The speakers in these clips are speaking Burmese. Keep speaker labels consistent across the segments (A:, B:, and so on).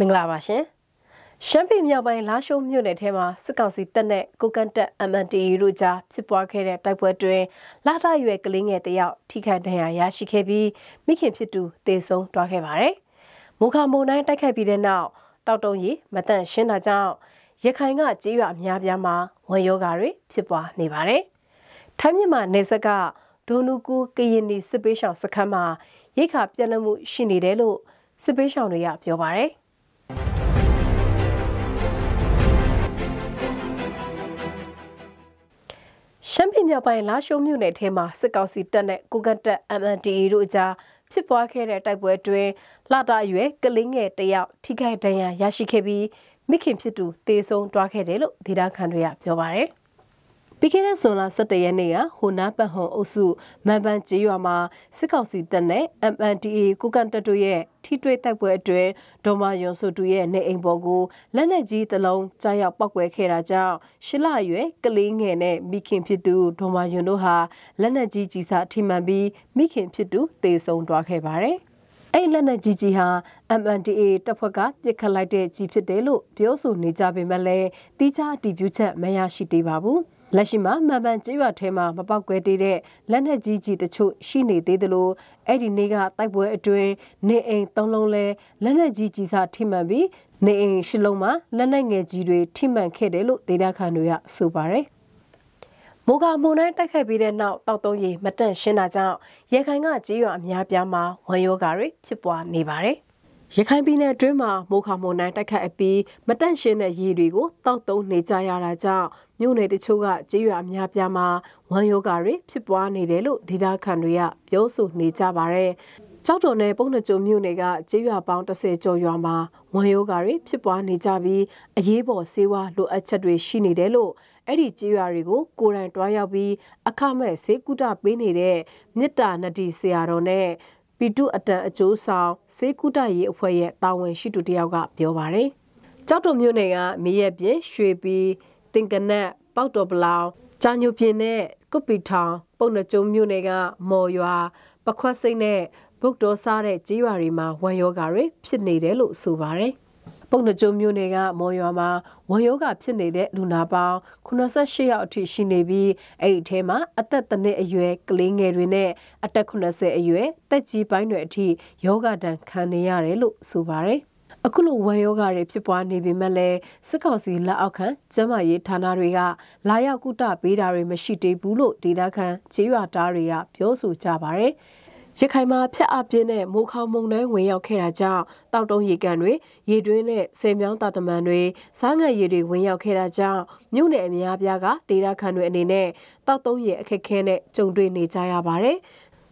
A: မင်္ဂလာပါရှင်ရှမ်းပြည်မြောက်ပိုင်းလာရှိုးမြို့နယ်ထဲမှာစစ်ကောင်စီတပ်နဲ့ကိုကန်တပ် MNDAA တို့ကြားဖြစ်ပွားခဲ့တဲ့တိုက်ပွဲတွင်လာတာရွယ်ကလေးငယ်တယောက်ထိခိုက်ဒဏ်ရာရရှိခဲ့ပြီးမိခင်ဖြစ်သူသေဆုံးသွားခဲ့ပါတယ်။မူခမုံတိုင်းတိုက်ခိုက်ပြီးတဲ့နောက်တောက်တုံးရီမတန့်ရှင်းတာကြောင့်ရခိုင်ကကြေးရွာအများပြားမှာဝန်ယောဂါတွေဖြစ်ပွားနေပါတယ်။ထိုင်းမြန်မာနယ်စပ်ကဒိုနူကူကရင်နီစစ်ပေးရှောင်စခန်းမှာရိခါပြန့်နှံ့မှုရှိနေတယ်လို့စစ်ပေးရှောင်တွေကပြောပါတယ်။ရှမ်းပြည်မြောက်ပိုင်းလာရှိုးမြို့နယ်ထဲမှာစစ်ကောင်စီတပ်နဲ့ကိုကန့်တပ် MNDAA တို့အကြားဖြစ်ပွားခဲ့တဲ့တိုက်ပွဲတွင်လာတာရွယ်ကလေးငယ်တယောက်ထိခိုက်ဒဏ်ရာရရှိခဲ့ပြီးမိခင်ဖြစ်သူတေဆုံးတွားခဲ့တယ်လို့ဒေတာခန်တွေကပြောပါတယ်။ပြီးခဲ့တဲ့ဇွန်လ17ရက်နေ့ကဟိုနာပတ်ဟွန်အုပ်စုမန်ပန်ကျေးရွာမှာစစ်ကောင်စီတပ်နဲ့ MNDA ကိုကန်တပ်တို့ရဲ့ထိတွေ့တိုက်ပွဲအတွင်းဒေါ်မာယွန်စုတူရဲ့နေအိမ်ပေါ်ကိုလက်နက်ကြီးတစ်လုံးကြားရောက်ပောက်ကွဲခဲ့တာကြောင့်ရှစ်လရွယ်ကလေးငယ်နဲ့မိခင်ဖြစ်သူဒေါ်မာယွန်တို့ဟာလက်နက်ကြီးကြီးစားထိမှန်ပြီးမိခင်ဖြစ်သူတေဆုံးသွားခဲ့ပါတယ်။အဲ့လက်နက်ကြီးကြီးဟာ MNDA တပ်ဖွဲ့ကပြစ်ခတ်လိုက်တဲ့ကြီးဖြစ်တယ်လို့ပြောဆိုနေကြပေမဲ့လည်းတိကျအတည်ပြုချက်မရရှိသေးပါဘူး။လက်ရှိမှာမှန်ပန်ကြေးရွာထဲမှာမပေါက်ကွဲသေးတဲ့လက်နက်ကြီးကြီးတချို့ရှိနေသေးသလိုအဲ့ဒီနေ့ကတိုက်ပွဲအတွင်းနေအိမ်၃လုံးလဲလက်နက်ကြီးကြီးစားထိမှန်ပြီးနေအိမ်၈လုံးမှာလက်နက်ငယ်ကြီးတွေထိမှန်ခဲ့တယ်လို့ဒေတာခန်တွေကဆိုပါတယ်မိုကာမုန်တိုင်းတိုက်ခိုက်ပြီးတဲ့နောက်တောက်သုံးရေမတန့်ရှင်းတာကြောင့်ရေခိုင်ကကြေးရွာအများပြားမှာဝန်ရောဂါတွေဖြစ်ပွားနေပါတယ်။ရခိုင်ပြည်နယ်အတွင်းမှာမိုးခါမုန်တိုင်းတိုက်ခတ်အပြီးမတန့်ရှင်းတဲ့ရေတွေကိုတောက်တုံးနေကြရတာကြောင့်မြို့နယ်တချို့ကကြေးရွာအများပြားမှာဝမ်းယောဂါတွေဖြစ်ပွားနေတယ်လို့ဒေသခံတွေကပြောဆိုနေကြပါတယ်။ကျောက်တော်နယ်ပုံနှကြုံမြို့နယ်ကကြေးရွာပေါင်း30ကျော်ရွာမှာဝမ်းယောဂါတွေဖြစ်ပွားနေကြပြီးအရေးပေါ်ဆေးဝါးလိုအပ်ချက်တွေ ရှိနေတယ်လို့အဲ့ဒီကြေးရွာတွေကိုကိုယ်တိုင်တွားရောက်ပြီးအခမဲ့ဈေးကုတပေးနေတဲ့မြစ်တာနဒီဆရာတော်နဲ့ပီတုအတန်အကျိုးဆောင်စေကုတရေးအဖွဲ့ရဲ့တာဝန်ရှိသူတယောက်ကပြောပါရယ်ကြောက်တုံမြို့နယ်ကမေရပြင်းရွှေပြည်တင်ကနက်ပေါက်တော်ပလောင်ကြာညိုပြင်းနဲ့ကုတ်ပီထောင်ပုံနှကျုံမြို့နယ်ကမော်ရွာပခွက်စိတ်နဲ့ဗုဒ္ဓောစားတဲ့ကြေးရွာတွေမှာဝမ်ယောဂါတွေဖြစ်နေတယ်လို့ဆိုပါရယ်ပုတ်နှကြုံမြို့နယ်ကမော်ရွာမှာဝေယောဂဖြစ်နေတဲ့လူနာပေါင်း88ယောက်အထိရှိနေပြီးအဲ့ဒီထဲမှာအသက်တစ်နှစ်အရွယ်ကလေးငယ်တွေနဲ့အသက်80အရွယ်တက်ကြီးပိုင်းတွေအထိယောဂဒဏ်ခံနေရတယ်လို့ဆိုပါတယ်အခုလိုဝမ်ယောဂါတွေဖြစ်ပွားနေပေမဲ့လည်းစစ်ကောင်စီလက်အောက်ခံကျန်းမာရေးဌာနတွေကလာရောက်ကုတပေးတာတွေမရှိသေးဘူးလို့ဒေသခံခြေရွာသားတွေကပြောဆိုကြပါတယ်။ရခိုင်မှာဖျက်အပြင်းနဲ့မိုးခေါင်မုန်တိုင်းဝင်ရောက်ခဲ့တာကြောင့်တောက်တုံးရေကန်တွေရေတွင်းနဲ့ဆယ်မြောင်းတာတမန်တွေစားငတ်ရေတွေဝင်ရောက်ခဲ့တာကြောင့်မြို့နယ်အများပြားကဒေသခံတွေအနေနဲ့တောက်တုံးရေအခက်ခဲနဲ့ကြုံတွေ့နေကြရပါတယ်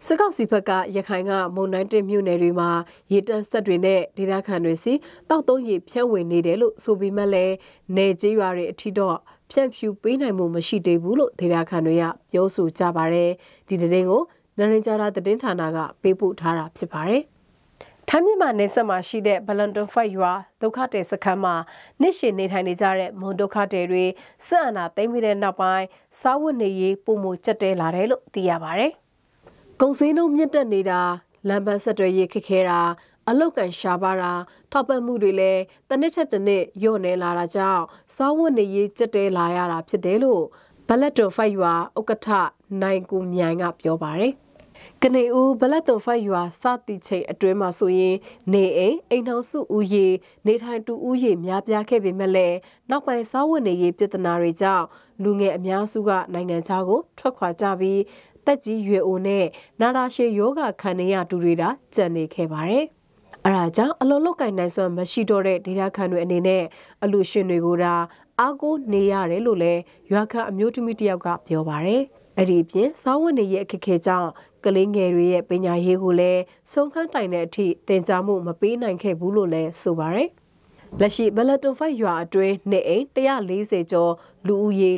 A: စစ်ကောင်စီဘက်ကရခိုင်ကမုံတိုင်းတင်မြို့နယ်တွေမှာရေတန်းဆက်တွေနဲ့ဒေသခံတွေစီတောက်တုံးရေဖြန့်ဝင်နေတယ်လို့ဆိုပေမဲ့လည်းနေကြေးရွာတွေအထိတော့ဖြန့်ဖြူပေးနိုင်မှုမရှိသေးဘူးလို့ဒေသခံတွေကပြောဆိုကြပါတယ်ဒီတဲ့တင်ကိုနိုင်ငံခြားသားသတင်းဌာနကပေးပို့ထားတာဖြစ်ပါတယ်။ထိုင်းမြန်မာနယ်စပ်မှာရှိတဲ့ဘလန်တွန်ဖိုက်ရွာဒုက္ခတဲ့စခန်းမှာနှစ်ရှည်နေထိုင်နေကြတဲ့မွန်ဒုက္ခတဲ့တွေစစ်အာဏာသိမ်းပြီးတဲ့နောက်ပိုင်းစားဝတ်နေရေးပုံမကျက်တဲလာတယ်လို့သိရပါတယ်။ကုန်စည်နှုန်းမြင့်တက်နေတာလမ်းပန်းဆက်သွယ်ရေးခက်ခဲတာအလောက်ကန်ရှာပါတာထောက်ပံ့မှုတွေလည်းတနစ်ထက်တနစ်ညော့နေလာတာကြောင့်စားဝတ်နေရေးကျက်တဲလာရတာဖြစ်တယ်လို့ဘလက်တော်ဖိုက်ရွာဥက္ကဋ္ဌနိုင်ကိုမြိုင်ကပြောပါတယ်။ကနေဦးဘလက်တော်ဖိုက်ရွာစတိချိန်အတွင်းမှာဆိုရင်နေအိမ်အိမ်ထောင်စုဦးရေနေထိုင်သူဦးရေများပြားခဲ့ပေမဲ့လည်းနောက်ပိုင်းစားဝတ်နေရေးပြဿနာတွေကြောင့်လူငယ်အများစုက နိုင်ငံခြားကို ထွက်ခွာကြပြီးတက်ကြီးရွယ်အိုနဲ့နာတာရှည်ယောဂခံနေရသူတွေတာကြံနေခဲ့ပါတယ်။အဲဒါကြောင့်အလိုလောက်ကင်နိုင်စွမ်းမရှိတော့တဲ့ဒေတာခန်တွေအနေနဲ့အလူရှင်တွေကိုဒါအားကိုးနေရတယ်လို့လဲရွာခန့်အမျိုးသမီးတယောက်ကပြောပါတယ်အဲ့ဒီပြင်စောင်းဝင်နေရဲ့အခက်အခဲကြောင့်ကလေးငယ်တွေရဲ့ပညာရေးကိုလည်းဆုံးခန်းတိုင်တဲ့အထိသင်ကြားမှုမပေးနိုင်ခဲ့ဘူးလို့လည်းဆိုပါရယ်။လက်ရှိဘလတွန်ဖိုက်ရွာအတွင်းနေအိမ်140ကျော်လူဦးရေ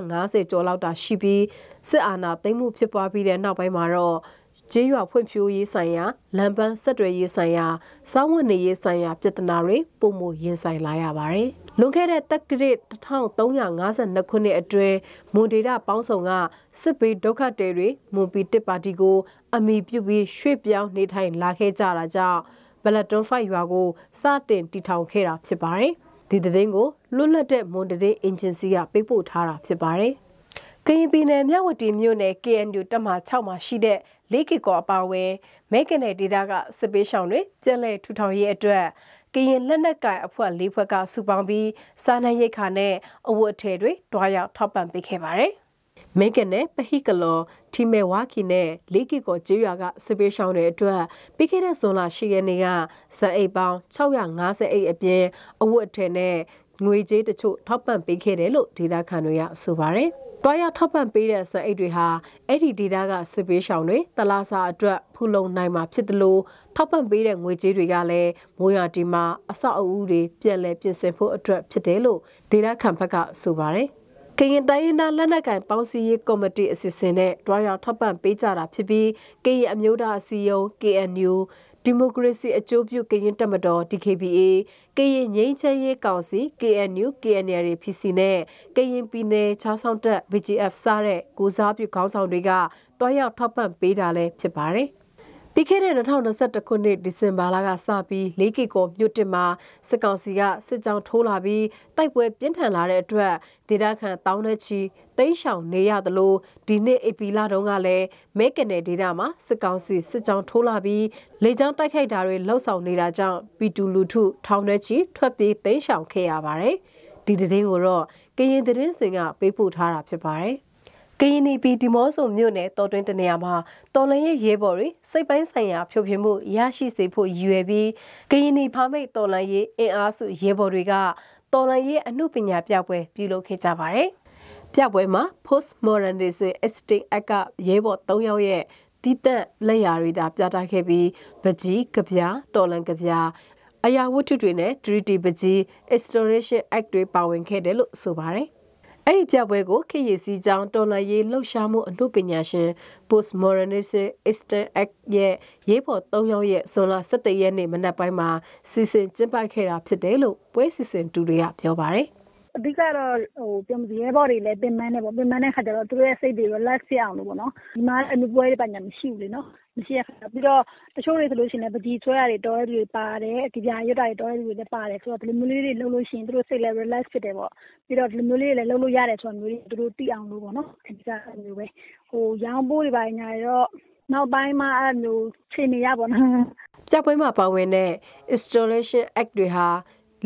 A: 450ကျော်လောက်တာရှိပြီးစစ်အာဏာသိမ်းမှုဖြစ်ပွားပြီးတဲ့နောက်ပိုင်းမှာတော့ကျေးရွာဖွံ့ဖြိုးရေးဆိုင်ရာလမ်းပန်းဆက်သွယ်ရေးဆိုင်ရာစောင်းဝန်နေရေးဆိုင်ရာပြဿနာတွေပုံမရင်ဆိုင်လာရပါတယ်။လွန်ခဲ့တဲ့တက္ကရာ1352ခုနှစ်အတွင်းမွန်ဒေတာပေါင်းစုံကစစ်ဘေးဒုက္ခတွေတွေမွန်ပီတစ်ပါတီကို အမိပြုပြီးရွှေ့ပြောင်းနေထိုင်လာခဲ့ကြတာကြောင့်ဘလက်တွန်ဖိုက်ရွာကိုစတင်တည်ထောင်ခဲ့တာဖြစ်ပါတယ်။ဒီသတင်းကိုလွတ်လပ်တဲ့မွန်တရင်အင်ဂျင်စီကပေးပို့ထားတာဖြစ်ပါတယ်။ကရင်ပြည်နယ်မြဝတီမြို့နယ် KNU တပ်မ6မှာရှိတဲ့၄ကီကောအပါအဝယ်မဲကနယ်ဒေတာကစစ်ပေးရှောင်တွေပြည်လဲထူထောင်ရေးအတွက်ကရင်လက်နက်ကိုင်အဖွဲ့၄ဖွဲ့ကစုပေါင်းပြီးစာနယ်ရိတ်ခါနဲ့အဝတ်အထည်တွေတွားရောက်ထောက်ပံ့ပေးခဲ့ပါတယ်။မဲကနယ်ပဟိကလောထီမဲဝါခီနဲ့၄ကီကောကျေးရွာကစစ်ပေးရှောင်တွေအတွက်ပြီးခဲ့တဲ့ဇွန်လ10ရက်နေ့ကစံအိတ်ပေါင်း658အပြင်အဝတ်အထည်နဲ့ငွေကြေးတချို့ထောက်ပံ့ပေးခဲ့တယ်လို့ဒေတာခန်တွေကဆိုပါတယ်။တွားရထောက်ပံ့ပေးတဲ့စံအိတ်တွေဟာအဲ့ဒီဒေတာကစစ်ပေးရှောင်တွေတလားစာအတွက်ဖူလုံနိုင်မှာဖြစ်တယ်လို့ထောက်ပံ့ပေးတဲ့ငွေကြေးတွေကလည်းမိုးရွာဒီမှာအဆောက်အဦတွေပြန်လည်ပြင်ဆင်ဖို့အတွက်ဖြစ်တယ်လို့ဒေတာခံဘက်ကဆိုပါတယ်ကရင်တိုင်းရင်းသားလက်နက်ကင်ပေါင်းစည်းရေးကော်မတီအစီအစဉ်နဲ့တွားရောက်ထောက်ပံ့ပေးကြတာဖြစ်ပြီးကရင်အမျိုးသားအစည်းအရုံး KNU ဒီမိုကရေစီအကျိုးပြုကရင်တက်မတော် DKBA ကရင်ငိမ့်ချမ်းရေးကောင်စီ KNU KNR PC နဲ့ကရင်ပြည်နယ်ချားဆောင်တက် BGF စတဲ့ကိုစားပြုခေါင်းဆောင်တွေကတွားရောက်ထောက်ပံ့ပေးတာလည်းဖြစ်ပါတယ်။ပြီးခဲ့တဲ့2021ခုနှစ်ဒီဇင်ဘာလကစပြီး၄ကီကောမြို့တစ်မှာစစ်ကောင်စီကစစ်ကြောင်းထိုးလာပြီးတိုက်ပွဲပြင်းထန်လာတဲ့အတွက်ဒေသခံတောင်းတဲ့ချီတိန့်ရှောင်နေရသလိုဒီနှစ်ဧပြီလတုန်းကလည်းမဲကနယ်ဒေသမှာစစ်ကောင်စီစစ်ကြောင်းထိုးလာပြီးလေကြောင်းတိုက်ခိုက်တာတွေလှုပ်ဆောင်နေတာကြောင့်ပီတူလူထုထောင်းတဲ့ချီထွက်ပြေးတိန့်ရှောင်ခဲ့ရပါတယ်။ဒီသတင်းကိုတော့ကရင်သတင်းစင်ကပေးပို့ထားတာဖြစ်ပါတယ်။ကရင်ပြည်ဒီမောဆိုမြို့နယ်တော်တွင်းတနေရာမှာတော်လရဲရဲဘော်တွေစိတ်ပိုင်းဆိုင်ရာဖြိုဖျင်းမှုရရှိစေဖို့ရည်ရွယ်ပြီးကရင်ဖားမိတ်တော်လရဲအင်အားစုရဲဘော်တွေကတော်လရဲအမှုပညာပြပွဲပြုလုပ်ခဲ့ကြပါတယ်။ပြပွဲမှာ Post Modernism Estate Act ကရဲဘော်၃ယောက်ရဲ့တီးတန့်လက်ရာတွေဒါပြတာခဲ့ပြီးပကြီးကပြားတော်လန်ကပြားအရာဝတ္ထုတွေနဲ့ treaty ပကြီး exploration act တွေပါဝင်ခဲ့တယ်လို့ဆိုပါတယ်။အဲ့ဒီပြပွဲကိုခေရစီကြောင်းတော်လရေးလှုပ်ရှားမှုအမှုပညာရှင် Postmodernism Eastern Act ရဲ့ရေးပေါ်၃ရောက်ရဲ့ဇွန်လ17ရက်နေ့မနက်ပိုင်းမှာစီစဉ်ကျင်းပခဲ့တာဖြစ်တယ်လို့ပွဲစီစဉ်သူတွေကပြောပါတယ်။
B: အဓိကတော့ရဲဘော်တွေလည်းပင်ပန်းတယ်ပေါ့။ပင်ပန်းတဲ့အခါကျတော့သူတို့ရဲ့စိတ်တွေ relax ဖြစ်အောင်လို့ပေါ့နော်။ဒီမှာကအနုပွဲတွေဘာညာမရှိဘူးလေနော်။မရှိတဲ့အခါကျတော့ပြီးတော့တချို့တွေဆိုလို့ရှိရင်လည်းပန်းချီဆွဲတာတွေတော်တဲ့သူတွေပါတယ်။ကဗျာရွတ်တာတွေတော်တဲ့သူတွေလည်းပါတယ်ဆိုတော့ဒီလိုမျိုးလေးတွေလုပ်လို့ရှိရင်သူတို့စိတ်လည်း relax ဖြစ်တယ်ပေါ့။ပြီးတော့ဒီလိုမျိုးလေးတွေလည်းလုပ်လို့ရတယ်ဆိုတာမျိုးလေးသူတို့သိအောင်လို့ပေါ့နော်။အဓိကအဲလိုမျိုးပဲ။ရောင်းပိုးတွေဘာညာတွေတော့နောက်ပိုင်းမှအဲလိုမျိုးအခြေအနေအရပေါ့နော်။
A: ”ပြပွဲမှာပါဝင်တဲ့ Installation Act တွေဟာ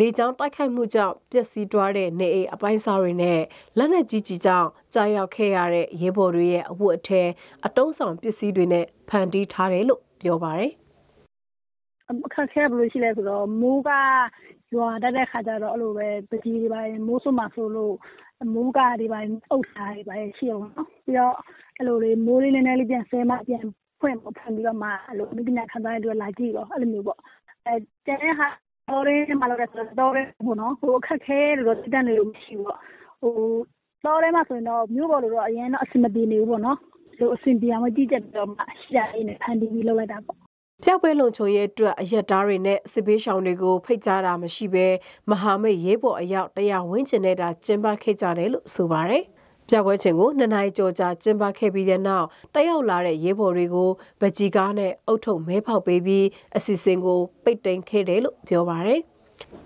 A: လေကြောင်းတိုက်ခိုက်မှုကြောင့်ပျက်စီးသွားတဲ့နေအိမ်အပိုင်းစားတွေနဲ့လက်နက်ကြီးကြီးကြောင့်ကြာရောက်ခဲ့ရတဲ့ရဲဘော်တွေရဲ့အဝတ်အထည်အတုံးဆောင်ပစ္စည်းတွေနဲ့ဖန်တီးထားတယ်လို့ပြောပါရယ်
B: အခက်ခဲဘယ်လိုရှိလဲဆိုတော့မိုးကရွာတတ်တဲ့ခါကျတော့အဲ့လိုပဲပကြီးတွေပါရင်မိုးဆွမှာဆိုလို့မိုးကတွေပါရင်အုပ်ထားတွေပါရင်ရှိအောင်နော်ပြီးတော့အဲ့လိုလေမိုးလေးနည်းနည်းလေးပြန်ဆဲမှပြန်ဖွင့်ဖွင့်ပြီးတော့မှအဲ့လိုမိပညာခံစားရတဲ့လာကြည့်တော့အဲ့လိုမျိုးပေါ့အဲတဲဟာတောထဲမှာလုပ်တယ်ဆိုတော့တောထဲပေါ့နော်အခက်အခဲတွေတော့သီးသန့်တွေတော့မရှိဘူးပေါ့။တောထဲမှာဆိုရင်တော့မြို့ပေါ်လိုတော့အရမ်းတော့အဆင်မပြေနေဘူးပေါ့နော်။ဒီလိုအဆင်ပြေအောင်ကြီးကြပ်ပြီးတော့မှရှိတာလေးတွေနဲ့ဖန်တီးပြီးလုပ်လိုက်တာပေါ့။
A: ”ပျောက်ကွယ်လုံခြုံရေးအတွက်အရပ်သားတွေနဲ့စစ်ဘေးရှောင်တွေကိုဖိတ်ကြားတာမရှိဘဲမဟာမိတ်ရဲဘော်အယောက်၁၀၀ဝန်းကျင်နဲ့သာကျင်းပခဲ့ကြတယ်လို့ဆိုပါတယ်ပြပွဲချင်းကိုနှစ်နိုင်ကြော်ကြာကျင်းပခဲ့ပြီးတဲ့နောက်တက်ရောက်လာတဲ့ရဲဘော်တွေကိုဗကြီကားနဲ့အုပ်ထုတ်မဲဖောက်ပေးပြီးအစီအစဉ်ကိုပိတ်သိမ်းခဲ့တယ်လို့ပြောပါရယ်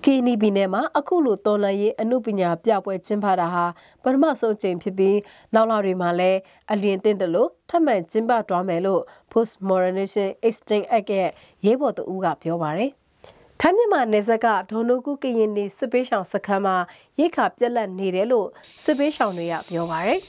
A: ကီနီဘီနယ်မှာအခုလိုတော်လန်ရေးအမှုပညာပြပွဲကျင်းပတာဟာပထမဆုံးချိန်ဖြစ်ပြီးနောက်လာတွေမှာလည်းအလျင်တင့်တယ်လို့ထပ်မံကျင်းပသွားမယ်လို့ Post Modernization Extinct Act ရဲ့ရဲဘော်တအူးကပြောပါရယ်ထိုင်းမြန်မာနယ်စပ်ကဒေါ်နုကုကရင်နေစစ်ပေးဆောင်စခန်းမှာရိတ်ခါပြက်လက်နေတယ်လို့စစ်ပေးဆောင်တွေကပြောပါရယ်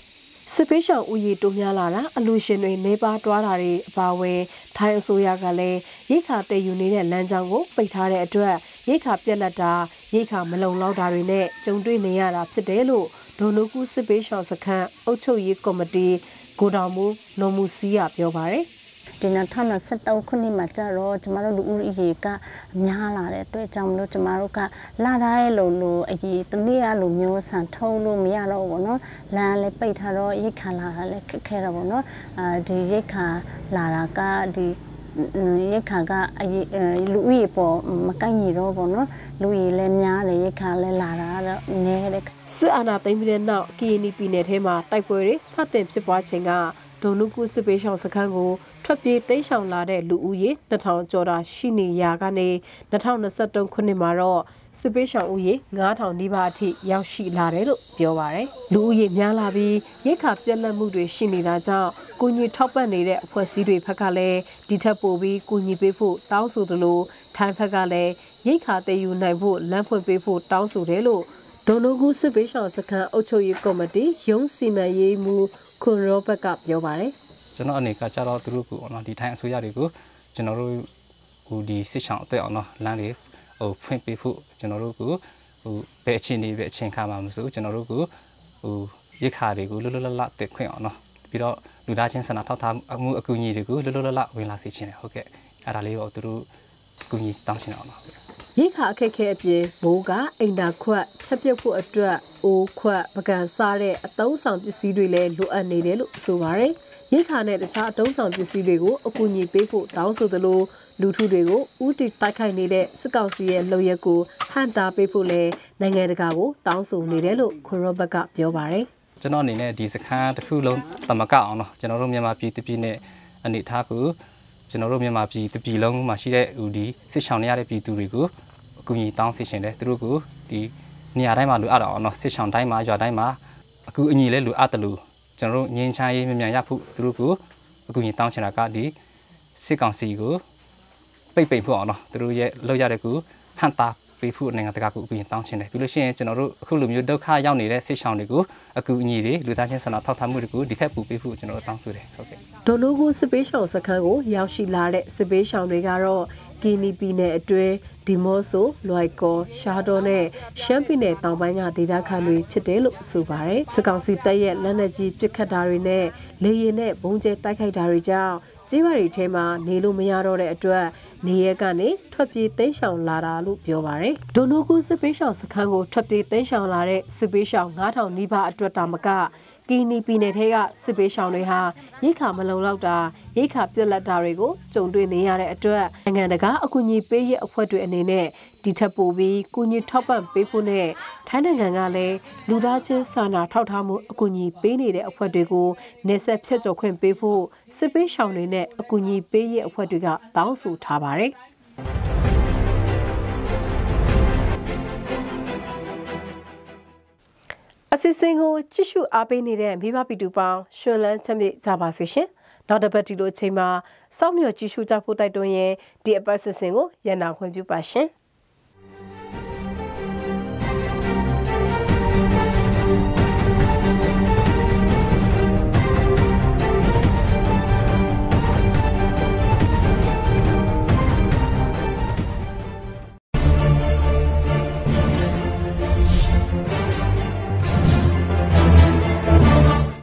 A: စစ်ပေးဆောင်ဥယျာဉ်တိုးများလာတာအလူရှင်တွေနေပါတွားတာတွေအပါအဝင်ထိုင်းအစိုးရကလည်းရိတ်ခါတည်ယူနေတဲ့လမ်းကြောင်းကိုပိတ်ထားတဲ့အတွက်ရိတ်ခါပြက်လက်တာရိတ်ခါမလုံလောက်တာတွေနဲ့ကြုံတွေ့နေရတာဖြစ်တယ်လို့ဒေါ်နုကုစစ်ပေးဆောင်စခန်းအုပ်ချုပ်ရေးကော်မတီကိုတော်မူနော်မူစီကပြောပါရယ်ဒီ2013ခုနှစ်မှာကြတော့ကျမ
B: တို့လူဦးရေကများလာတဲ့အတွက်ကြောင့်မလို့ကျမတို့ကလာတဲ့လုံလို့အရေးတနည်းအလိုမျိုးဆန်ထုံးလို့မရတော့ဘူးเนาะလမ်းလည်းပိတ်ထားတော့ရိတ်ခါလာတာလည်းခက်ခဲတော့ဘူးเนาะအဲဒီရိတ်ခါလာတာကဒီရခါကအလူဦးရေပေါ်မကိုက်ညီတော့ဘောနော်လူရေလည်းများတယ်ရခါလည်းလာတာ
A: တော့နည်းတယ်စစ်အာဏာသိမ်းပြီးတဲ့နောက် KNP နယ်ထဲမှာတိုက်ပွဲတွေစတင်ဖြစ်ပွားချိန်ကဒုံနုကုစစ်ပေးရှောင်စခန်းကိုထွက်ပြေးတိမ်းရှောင်လာတဲ့လူဦးရေ2000ကျော်တာရှိနေရာကနေ2023ခုနှစ်မှာတော့စစ်ပေးရှောင်ဦးရေ9000နီးပါးအထိရောက်ရှိလာတယ်လို့ပြောပါရယ်လူဦးရေများလာပြီးရိခါပြက်လက်မှုတွေရှိနေတာကြောင့်ကုညီထောက်ပံ့နေတဲ့အဖွဲ့အစည်းတွေဘက်ကလည်းဒီထက်ပိုပြီးကုညီပေးဖို့တောင်းဆိုသလိုထိုင်းဘက်ကလည်းရိခါတည်ယူနိုင်ဖို့လမ်းဖွင့်ပေးဖို့တောင်းဆိုတယ်လို့ဒုံလုံးကူစစ်ပေးရှောင်စခန်းအုပ်ချုပ်ရေးကော်မတီရုံးစီမံရေးမှူးခွန်ရောဘတ်ကပြောပါတယ်
C: ကျွန်တော်အနေကကြတော့သူတို့ကိုနော်ဒီထိုင်းအစိုးရတွေကိုကျွန်တော်တို့ဟိုဒီစစ်ဆောင်အတွက်အောင်နော်လမ်းတွေဟိုဖွင့်ပေးဖို့ကျွန်တော်တို့ကိုဟိုဘယ်အချိန်နေဘယ်အချိန်ခါမှာမဆိုကျွန်တော်တို့ကိုဟိုရိခါတွေကိုလွတ်လွတ်လပ်လပ်တက်ခွင့်အောင်နော် ပြီးတော့လူသားချင်းစာနာထောက်ထားမှုအကူအညီတွေကိုလွတ်လွတ်လပ်လပ်ဝင်လာစေချင်တယ်ဟုတ်ကဲ့အဲ့ဒါလေးတော့သူတို့ကူညီတောင်းချင်အောင်နော်
A: ရိခါအခက်ခဲအပြင်မိုးကအိမ်နာခွက်ချက်ပြုတ်ဖို့အတွက်အိုးခွက်ပကံစားတဲ့အသုံးဆောင်ပစ္စည်းတွေလည်းလိုအပ်နေတယ်လို့ဆိုပါရယ်။ရိတ်ခါနဲ့တခြားအတုံးဆောင်ပစ္စည်းတွေကိုအကူအညီပေးဖို့တောင်းဆိုသလိုလူထုတွေကိုဥတီတိုက်ခိုက်နေတဲ့စစ်ကောင်စီရဲ့လုပ်ရက်ကိုဟန်တာပေးဖို့လည်းနိုင်ငံတကာကိုတောင်းဆိုနေတယ်လို့ခွန်ရောဘတ်က ပြောပါတယ်
C: ကျွန်တော်အနေနဲ့ဒီစခန်းတစ်ခုလုံးတမကအောင်တော့ကျွန်တော်တို့မြန်မာပြည်တပြည်နဲ့အနေထားကိုကျွန်တော်တို့မြန်မာပြည်တပြည်လုံးမှာရှိတဲ့ဟိုဒီစစ်ဆောင်နေရတဲ့ပြည်သူတွေကိုအကူအညီတောင်းစီရှင်တယ်သူတို့ကိုဒီနေရာတိုင်းမှာလိုအပ်တော့အောင်တော့စစ်ဆောင်တိုင်းမှာရွာတိုင်းမှာအကူအညီလည်းလိုအပ်တယ်လို့ကျွန်တော်တို့ငင်းချရေးမြန်မြန်ရဖို့သူတို့ကိုအခုရင်တောင်းချင်တာကဒီစစ်ကောင်စီကိုပိတ်ပိတ်ဖို့အောင်နော်သူတို့ရဲ့လောက်ရတဲ့ကူဟန်တာပေးဖို့နိုင်ငံတကာကိုအခုရင်တောင်းချင်တယ်ပြီးလို့ရှိရင်ကျွန်တော်တို့အခုလိုမျိုးဒုက္ခရောက်နေတဲ့စစ်ဆောင်တွေကိုအကူအညီတွေလူသားချင်းစာနာထောက်ထားမှုတွေကိုဒီထက်ပိုပေးဖို့ကျွန်တော်တို့တောင်းဆိုတယ်ဟုတ်ကဲ့
A: ဒေါ်လိုကိုစစ်ပေးရှောင်စခန်းကိုရောက်ရှိလာတဲ့စစ်ပေးရှောင်တွေကတော့ကီနီပြည်နယ်အတွင်းဒီမော့ဆိုလွိုက်ကောရှားတော်နဲ့ရှမ်းပြည်နယ်တောင်ပိုင်းကဒေသခံတွေဖြစ်တယ်လို့ဆိုပါတယ်။စကောင်စီတပ်ရဲ့လက်နက်ကြီးပစ်ခတ်တာတွေနဲ့လေရင်နဲ့ဘုံကျဲတိုက်ခိုက်တာတွေကြောင့်ကြေးဝါတွေထဲမှာနေလို့မရတော့တဲ့အတွက်နေရက်ကနေထွက်ပြေးတိမ်းရှောင်လာတာလို့ပြောပါရယ်ဒိုနိုကူစစ်ပေးရှောင်စခန်းကိုထွက်ပြေးတိမ်းရှောင်လာတဲ့စစ်ပေးရှောင်9000နီးပါးအတွက်တာမကကီနီပြည်နယ်ထဲကစစ်ပေးရှောင်တွေဟာရိခါမလုံလောက်တာရိခါပြက်လက်တာတွေကိုကြုံတွေ့နေရတဲ့အတွက်နိုင်ငံတကာအကူအညီပေးရအဖွဲ့တွေအနေနဲ့ဒီထက်ပိုပြီးကုညီထောက်ပံ့ပေးဖို့နဲ့ထိုင်းနိုင်ငံကလည်းလူသားချင်းစာနာထောက်ထားမှုအကူအညီပေးနေတဲ့အဖွဲ့တွေကိုနေဆက်ဖြတ်ကျော်ခွင့်ပေးဖို့စစ်ပေးရှောင်တွေနဲ့အကူအညီပေးရအဖွဲ့တွေကတောင်းဆိုထားပါတယ်။အစီအစဉ်ကိုကြည့်ရှုအားပေးနေတဲ့မိဘပီတူပေါင်းရှင်လန်းချမ်းမြေ့ကြပါစေရှင်။နောက်တစ်ပတ်ဒီလိုအချိန်မှာစောင့်မျှော်ကြည့်ရှုကြဖို့တိုက်တွန်းရင်ဒီအပတ်အစီအစဉ်ကိုရန်နာခွင့်ပြုပါရှင်။